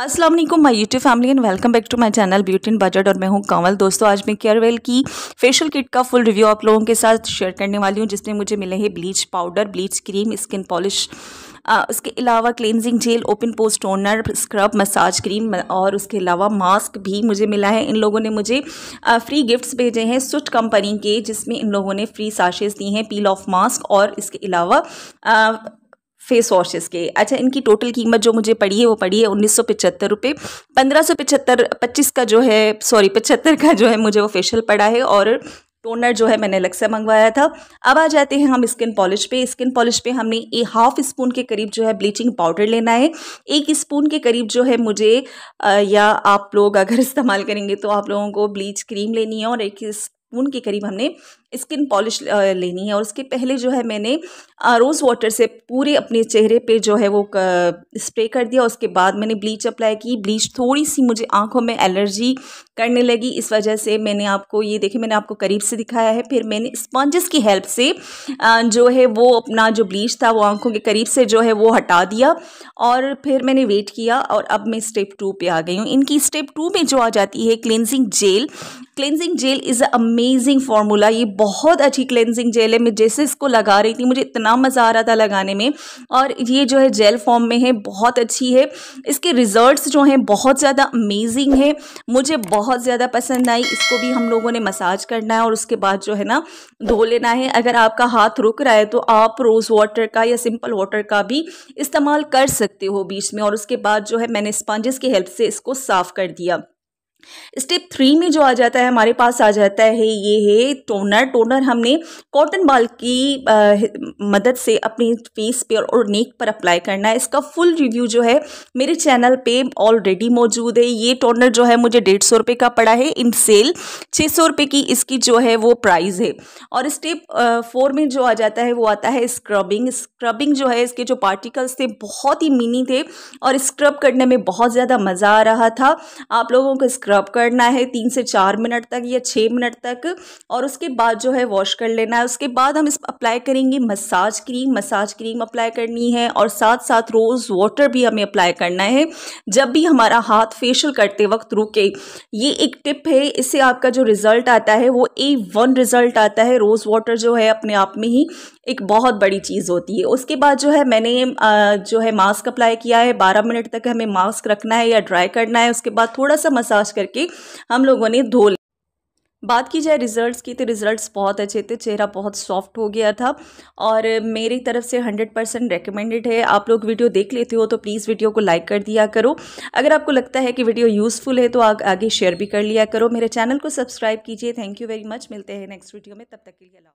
Aslam my YouTube family and welcome back to my channel beauty in budget और मैं हूँ कंवल दोस्तों आज मैं केयरवेल की फेशियल किट का फुल रिव्यू आप लोगों के साथ शेयर करने वाली हूँ जिसमें मुझे मिले हैं bleach powder bleach cream skin polish उसके अलावा cleansing gel open post toner scrub massage cream और उसके अलावा मास्क भी मुझे मिला है इन लोगों ने मुझे फ्री गिफ्ट्स भेजे हैं सुट कंपनी के जिसमें इन लोगों ने फ्री साशेज दी हैं पील ऑफ मास्क और इसके अलावा फेस वॉशेस के अच्छा इनकी टोटल कीमत जो मुझे पड़ी है वो पड़ी है उन्नीस सौ पचहत्तर रुपये पंद्रह सौ पचहत्तर पच्चीस का जो है सॉरी पचहत्तर का जो है मुझे वो फेशियल पड़ा है और टोनर जो है मैंने अलग से मंगवाया था अब आ जाते हैं हम स्किन पॉलिश पे स्किन पॉलिश पे हमने ए हाफ स्पून के करीब जो है ब्लीचिंग पाउडर लेना है एक स्पून के करीब जो है मुझे या आप लोग अगर इस्तेमाल करेंगे तो आप लोगों को ब्लीच क्रीम लेनी है और एक टीस्पून के करीब हमने स्किन पॉलिश लेनी है और उसके पहले जो है मैंने रोज़ वाटर से पूरे अपने चेहरे पे जो है वो स्प्रे कर दिया उसके बाद मैंने ब्लीच अप्लाई की ब्लीच थोड़ी सी मुझे आंखों में एलर्जी करने लगी इस वजह से मैंने आपको ये देखिए मैंने आपको करीब से दिखाया है फिर मैंने स्पॉन्जेस की हेल्प से जो है वो अपना जो ब्लीच था वो आंखों के करीब से जो है वो हटा दिया और फिर मैंने वेट किया और अब मैं स्टेप टू पे आ गई हूँ इनकी स्टेप टू में जो आ जाती है cleansing gel cleansing gel is a amazing formula ये बहुत अच्छी क्लेंजिंग जेल है मैं जैसे इसको लगा रही थी मुझे इतना मज़ा आ रहा था लगाने में और ये जो है जेल फॉर्म में है बहुत अच्छी है इसके रिज़ल्ट जो हैं बहुत ज़्यादा अमेजिंग है मुझे बहुत ज़्यादा पसंद आई इसको भी हम लोगों ने मसाज करना है और उसके बाद जो है ना धो लेना है अगर आपका हाथ रुक रहा है तो आप रोज़ वाटर का या सिंपल वाटर का भी इस्तेमाल कर सकते हो बीच में और उसके बाद जो है मैंने स्पंजेस की हेल्प से इसको साफ़ कर दिया स्टेप थ्री में जो आ जाता है हमारे पास आ जाता है ये है टोनर टोनर हमने कॉटन बाल की आ, मदद से अपने फेस पे और नेक पर अप्लाई करना है इसका फुल रिव्यू जो है मेरे चैनल पे ऑलरेडी मौजूद है ये टोनर जो है मुझे डेढ़ सौ रुपये का पड़ा है इन सेल छः सौ रुपये की इसकी जो है वो प्राइस है और स्टेप फोर में जो आ जाता है वो आता है स्क्रबिंग स्क्रबिंग जो है इसके जो पार्टिकल्स थे बहुत ही मिनी थे और स्क्रब करने में बहुत ज़्यादा मज़ा आ रहा था आप लोगों को स्क्रब रब करना है तीन से चार मिनट तक या छः मिनट तक और उसके बाद जो है वॉश कर लेना है उसके बाद हम इस अप्लाई करेंगे massage cream massage cream apply करनी है और साथ साथ रोज़ वाटर भी हमें अप्लाई करना है जब भी हमारा हाथ फेशियल करते वक्त रुके ये एक टिप है इससे आपका जो रिज़ल्ट आता है वो ए वन रिज़ल्ट आता है रोज़ वाटर जो है अपने आप में ही एक बहुत बड़ी चीज़ होती है उसके बाद जो है मैंने जो है मास्क अप्लाई किया है बारह मिनट तक हमें मास्क रखना है या ड्राई करना है उसके बाद थोड़ा सा मसाज करके हम लोगों ने धो लिया बात की जाए रिज़ल्ट्स की तो रिज़ल्ट्स बहुत अच्छे थे चेहरा बहुत सॉफ्ट हो गया था और मेरी तरफ से 100 परसेंट रिकमेंडेड है आप लोग वीडियो देख लेते हो तो प्लीज़ वीडियो को लाइक कर दिया करो अगर आपको लगता है कि वीडियो यूज़फुल है तो आगे शेयर भी कर लिया करो मेरे चैनल को सब्सक्राइब कीजिए थैंक यू वेरी मच मिलते हैं नेक्स्ट वीडियो में तब तक के लिए